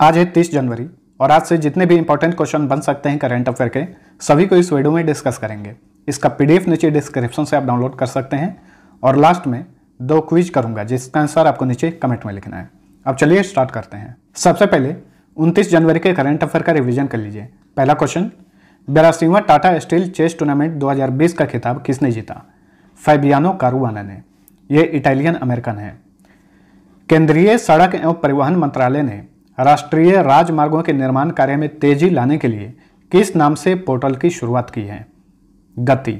आज है तीस जनवरी और आज से जितने भी इंपॉर्टेंट क्वेश्चन बन सकते हैं करंट अफेयर के सभी को इस वीडियो में डिस्कस करेंगे इसका पीडीएफ नीचे डिस्क्रिप्शन से आप डाउनलोड कर सकते हैं और लास्ट में दो क्विज करूंगा जिसका आंसर आपको नीचे कमेंट में लिखना है अब चलिए स्टार्ट करते हैं सबसे पहले 29 जनवरी के करंट अफेयर का रिवीजन कर लीजिए पहला क्वेश्चन बेरासिमा टाटा स्टील चेस टूर्नामेंट 2020 का खिताब किसने जीता फैबियानो कारुआना ने यह इटालियन अमेरिकन है केंद्रीय सड़क एवं परिवहन मंत्रालय ने राष्ट्रीय राजमार्गों के निर्माण कार्य में तेजी लाने के लिए किस नाम से पोर्टल की शुरुआत की है गति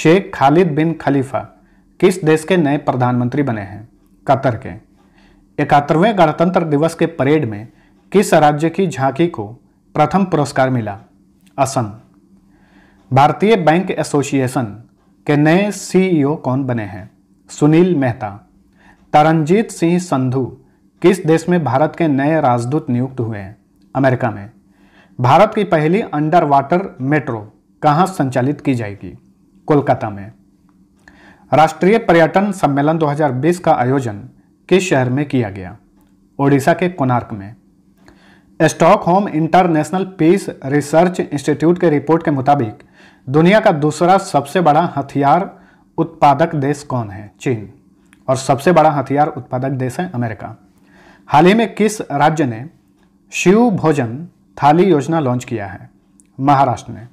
शेख खालिद बिन खलीफा किस देश के नए प्रधानमंत्री बने हैं कतर के इकहत्तरवें गणतंत्र दिवस के परेड में किस राज्य की झांकी को प्रथम पुरस्कार मिला असम भारतीय बैंक एसोसिएशन के नए सीईओ कौन बने हैं सुनील मेहता तरनजीत सिंह संधू किस देश में भारत के नए राजदूत नियुक्त हुए हैं अमेरिका में भारत की पहली अंडर वाटर मेट्रो कहाँ संचालित की जाएगी कोलकाता में राष्ट्रीय पर्यटन सम्मेलन 2020 का आयोजन किस शहर में किया गया ओडिशा के कोनार्क में Stockholm international peace research institute के रिपोर्ट के मुताबिक दुनिया का दूसरा सबसे बड़ा हथियार उत्पादक देश कौन है चीन और सबसे बड़ा हथियार उत्पादक देश है अमेरिका हाल ही में किस राज्य ने शिव भोजन थाली योजना लॉन्च किया है महाराष्ट्र ने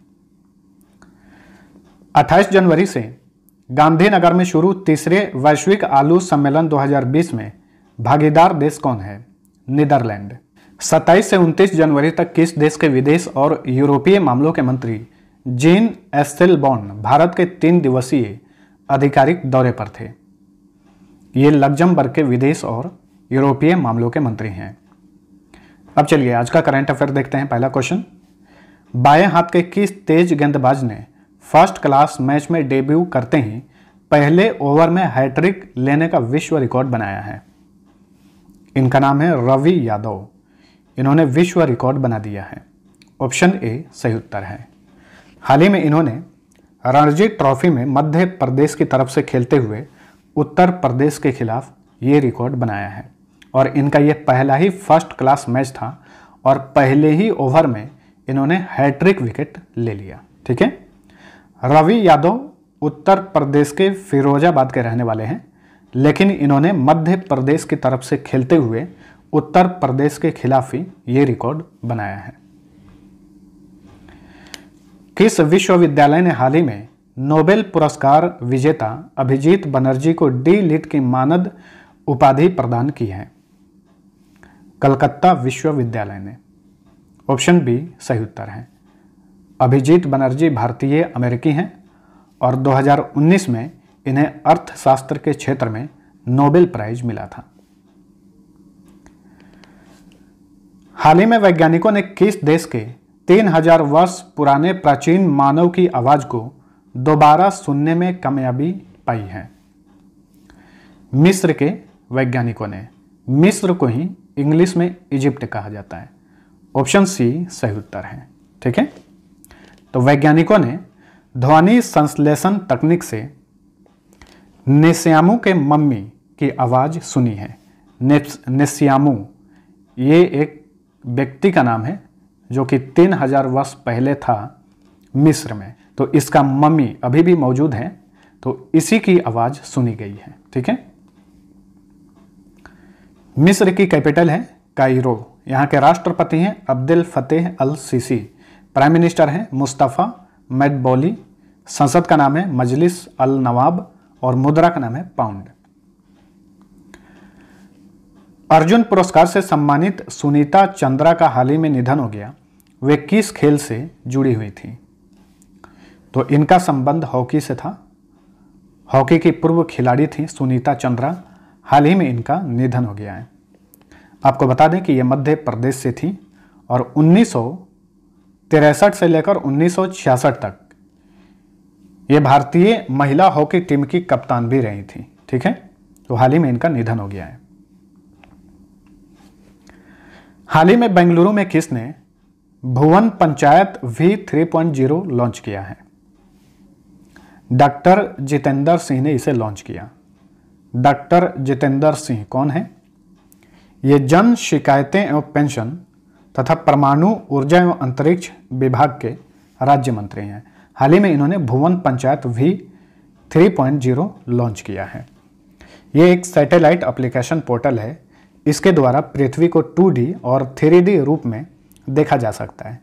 28 जनवरी से गांधीनगर में शुरू तीसरे वैश्विक आलू सम्मेलन 2020 में भागीदार देश कौन है नीदरलैंड 27 से 29 जनवरी तक किस देश के विदेश और यूरोपीय मामलों के मंत्री जीन एस्सेलबॉन भारत के तीन दिवसीय आधिकारिक दौरे पर थे ये लग्जमबर्ग के विदेश और यूरोपीय मामलों के मंत्री हैं अब चलिए आज का करंट अफेयर देखते हैं पहला क्वेश्चन बाएं हाथ के किस तेज गेंदबाज ने फर्स्ट क्लास मैच में डेब्यू करते ही पहले ओवर में हैट्रिक लेने का विश्व रिकॉर्ड बनाया है इनका नाम है रवि यादव इन्होंने विश्व रिकॉर्ड बना दिया है ऑप्शन ए सही उत्तर है हाल ही में इन्होंने रणजी ट्रॉफी में मध्य प्रदेश की तरफ से खेलते हुए उत्तर प्रदेश के खिलाफ ये रिकॉर्ड बनाया है और इनका ये पहला ही फर्स्ट क्लास मैच था और पहले ही ओवर में इन्होंने हैट्रिक विकेट ले लिया ठीक है रवि यादव उत्तर प्रदेश के फिरोजाबाद के रहने वाले हैं लेकिन इन्होंने मध्य प्रदेश की तरफ से खेलते हुए उत्तर प्रदेश के खिलाफ ही ये रिकॉर्ड बनाया है किस विश्वविद्यालय ने हाल ही में नोबेल पुरस्कार विजेता अभिजीत बनर्जी को डी लिट की मानद उपाधि प्रदान की है कलकत्ता विश्वविद्यालय ने ऑप्शन बी सही उत्तर है अभिजीत बनर्जी भारतीय अमेरिकी हैं और 2019 में इन्हें अर्थशास्त्र के क्षेत्र में नोबेल प्राइज मिला था हाल ही में वैज्ञानिकों ने किस देश के 3000 वर्ष पुराने प्राचीन मानव की आवाज़ को दोबारा सुनने में कामयाबी पाई है मिस्र के वैज्ञानिकों ने मिस्र को ही इंग्लिश में इजिप्ट कहा जाता है ऑप्शन सी सही उत्तर है ठीक है तो वैज्ञानिकों ने ध्वनि संश्लेषण तकनीक से नेस्यामू के मम्मी की आवाज़ सुनी है नेस्यामू ये एक व्यक्ति का नाम है जो कि तीन हजार वर्ष पहले था मिस्र में तो इसका मम्मी अभी भी मौजूद है तो इसी की आवाज़ सुनी गई है ठीक है मिस्र की कैपिटल है कायरो यहाँ के राष्ट्रपति हैं Abdel Fattah el Sisi prime minister हैं मुस्तफ़ा मेडबोली संसद का नाम है मजलिस अल नवाब और मुद्रा का नाम है पाउंड अर्जुन पुरस्कार से सम्मानित सुनीता चंद्रा का हाल ही में निधन हो गया वे किस खेल से जुड़ी हुई थी तो इनका संबंध हॉकी से था हॉकी की पूर्व खिलाड़ी थी सुनीता चंद्रा हाल ही में इनका निधन हो गया है आपको बता दें कि ये मध्य प्रदेश से थी और उन्नीस से लेकर उन्नीस तक ये भारतीय महिला हॉकी टीम की कप्तान भी रही थी ठीक है तो हाल ही में इनका निधन हो गया है हाल ही में बेंगलुरु में किसने Bhuvan Panchayat V three point zero launch किया है डॉक्टर जितेंद्र सिंह ने इसे लॉन्च किया डॉक्टर जितेंद्र सिंह कौन है ये जन शिकायतें एवं पेंशन तथा परमाणु ऊर्जा एवं अंतरिक्ष विभाग के राज्य मंत्री हैं हाल ही में इन्होंने भुवन पंचायत वी 3.0 लॉन्च किया है ये एक सैटेलाइट एप्लीकेशन पोर्टल है इसके द्वारा पृथ्वी को 2D और 3D रूप में देखा जा सकता है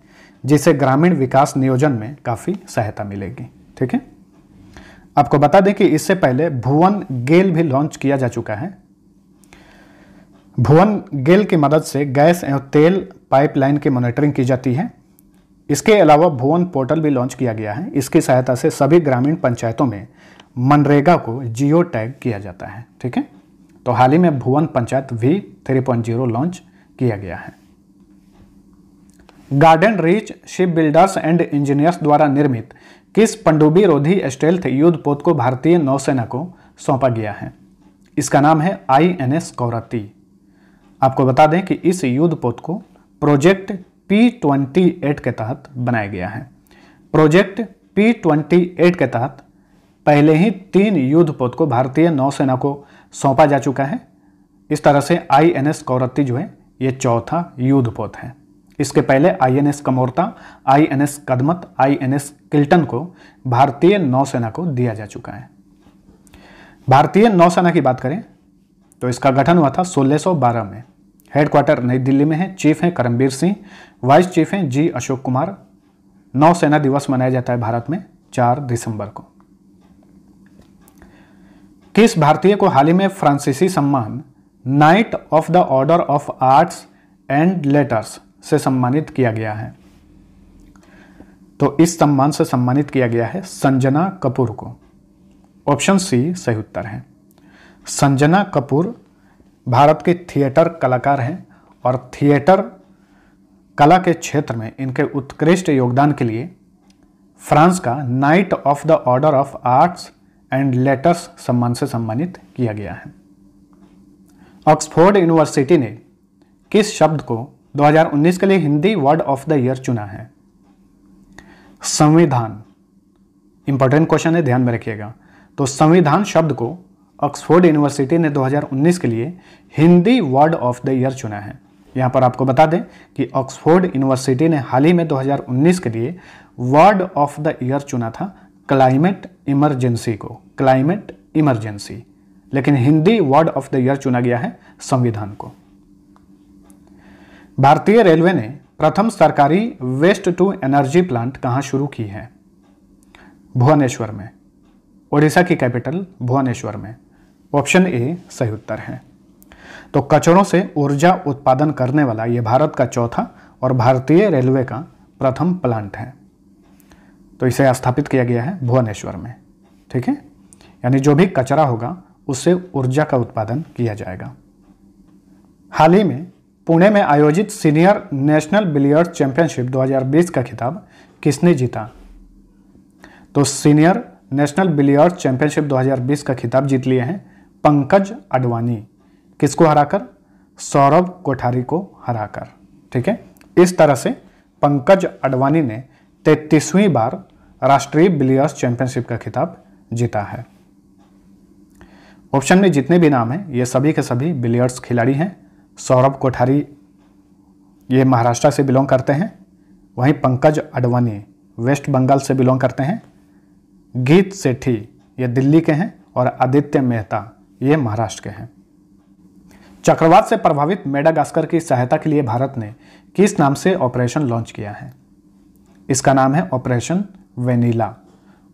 जिससे ग्रामीण विकास नियोजन में काफ़ी सहायता मिलेगी ठीक है आपको बता दें कि इससे पहले भुवन गेल भी लॉन्च किया जा चुका है भुवन गेल की मदद से गैस एवं तेल पाइपलाइन की मॉनिटरिंग की जाती है इसके अलावा भुवन पोर्टल भी लॉन्च किया गया है इसकी सहायता से सभी ग्रामीण पंचायतों में मनरेगा को जियो टैग किया जाता है ठीक है तो हाल ही में Bhuvan Panchayat point zero launch किया गया है Garden Reach shipbuilders and engineers द्वारा निर्मित किस पंडुबी रोधी स्टेल्थ पोत को भारतीय नौसेना को सौंपा गया है इसका नाम है आई एन एस कौरती आपको बता दें कि इस युद्ध पोत को प्रोजेक्ट पी ट्वेंटी एट के तहत बनाया गया है प्रोजेक्ट पी ट्वेंटी एट के तहत पहले ही तीन युद्ध पोत को भारतीय नौसेना को सौंपा जा चुका है इस तरह से आई एन एस कौरत्ती जो है ये चौथा युद्ध पोत है इसके पहले I N S Kamorta I N S Kadmat I N S Kiltan को भारतीय नौसेना को दिया जा चुका है भारतीय नौसेना की बात करें तो इसका गठन हुआ था 1612 में हेडक्वार्टर नई दिल्ली में है चीफ हैं करमबीर सिंह वाइस चीफ हैं जी अशोक कुमार नौसेना दिवस मनाया जाता है भारत में चार दिसंबर को किस भारतीय को हाल ही में फ्रांसीसी सम्मान knight of the order of arts and letters से सम्मानित किया गया है तो इस सम्मान से सम्मानित किया गया है संजना कपूर को ऑप्शन सी सही उत्तर है संजना कपूर भारत के थिएटर कलाकार हैं और थिएटर कला के क्षेत्र में इनके उत्कृष्ट योगदान के लिए फ्रांस का knight of the order of arts and letters सम्मान से सम्मानित किया गया है ऑक्सफोर्ड यूनिवर्सिटी ने किस शब्द को 2019 के लिए Hindi word of the year चुना है संविधान इंपॉर्टेंट क्वेश्चन है ध्यान में रखिएगा तो संविधान शब्द को ऑक्सफोर्ड यूनिवर्सिटी ने 2019 के लिए Hindi word of the year चुना है यहाँ पर आपको बता दें कि ऑक्सफोर्ड यूनिवर्सिटी ने हाल ही में 2019 के लिए वर्ड ऑफ द ईयर चुना था क्लाइमेट इमरजेंसी को क्लाइमेट इमरजेंसी लेकिन Hindi word of the year चुना गया है संविधान को भारतीय रेलवे ने प्रथम सरकारी वेस्ट टू एनर्जी प्लांट कहाँ शुरू की है भुवनेश्वर में ओडिशा की कैपिटल भुवनेश्वर में ऑप्शन ए सही उत्तर है तो कचड़ों से ऊर्जा उत्पादन करने वाला ये भारत का चौथा और भारतीय रेलवे का प्रथम प्लांट है तो इसे स्थापित किया गया है भुवनेश्वर में ठीक है यानी जो भी कचरा होगा उससे ऊर्जा का उत्पादन किया जाएगा हाल ही में पुणे में आयोजित सीनियर नेशनल बिलियर्ड चैंपियनशिप 2020 का खिताब किसने जीता तो सीनियर नेशनल बिलियर्ड चैंपियनशिप 2020 का खिताब जीत लिए हैं पंकज अडवाणी किसको हराकर सौरभ कोठारी को हराकर ठीक है इस तरह से पंकज अडवाणी ने तैतीसवीं बार राष्ट्रीय बिलियर्स चैंपियनशिप का खिताब जीता है ऑप्शन में जितने भी नाम हैं ये सभी के सभी बिलियर्स खिलाड़ी हैं सौरभ कोठारी ये महाराष्ट्र से बिलोंग करते हैं वहीं पंकज अडवाणी वेस्ट बंगाल से बिलोंग करते हैं गीत सेठी ये दिल्ली के हैं और आदित्य मेहता ये महाराष्ट्र के हैं चक्रवात से प्रभावित मेडागास्कर की सहायता के लिए भारत ने किस नाम से ऑपरेशन लॉन्च किया है इसका नाम है ऑपरेशन वेनिला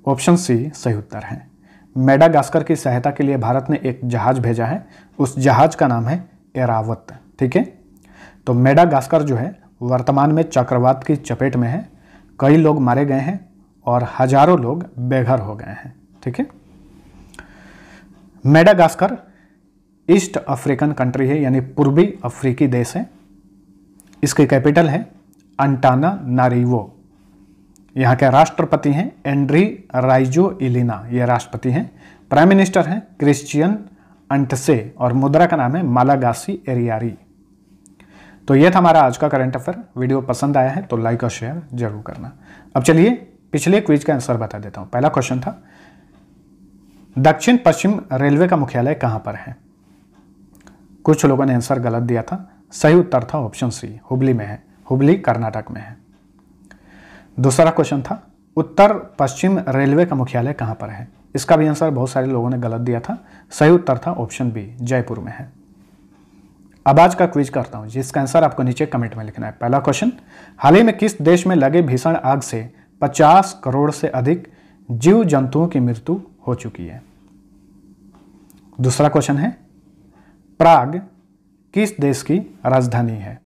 ऑप्शन सी सही उत्तर है मेडागास्कर की सहायता के लिए भारत ने एक जहाज भेजा है उस जहाज का नाम है एरावत ठीक है तो मेडागास्कर जो है वर्तमान में चक्रवात की चपेट में है कई लोग मारे गए हैं और हजारों लोग बेघर हो गए हैं ठीक है मेडागास्कर ईस्ट अफ्रीकन कंट्री है यानी पूर्वी अफ्रीकी देश है इसकी कैपिटल है अंटाना नारीवो यहाँ के राष्ट्रपति हैं एंड्री राइजो इलिना ये राष्ट्रपति हैं प्राइम मिनिस्टर हैं क्रिश्चियन अंटसे और मुद्रा का नाम है मालागासी एरियारी तो ये था हमारा आज का करंट अफेयर वीडियो पसंद आया है तो लाइक और शेयर जरूर करना अब चलिए पिछले क्विज का आंसर बता देता हूँ पहला क्वेश्चन था दक्षिण पश्चिम रेलवे का मुख्यालय कहां पर है कुछ लोगों ने आंसर गलत दिया था सही उत्तर था ऑप्शन सी हुबली में है हुबली कर्नाटक में है दूसरा क्वेश्चन था उत्तर पश्चिम रेलवे का मुख्यालय कहां पर है इसका भी आंसर बहुत सारे लोगों ने गलत दिया था सही उत्तर था ऑप्शन बी जयपुर में है अब आज का क्विज करता हूं जिसका आंसर आपको नीचे कमेंट में लिखना है पहला क्वेश्चन हाल ही में किस देश में लगे भीषण आग से 50 करोड़ से अधिक जीव जंतुओं की मृत्यु हो चुकी है दूसरा क्वेश्चन है प्राग किस देश की राजधानी है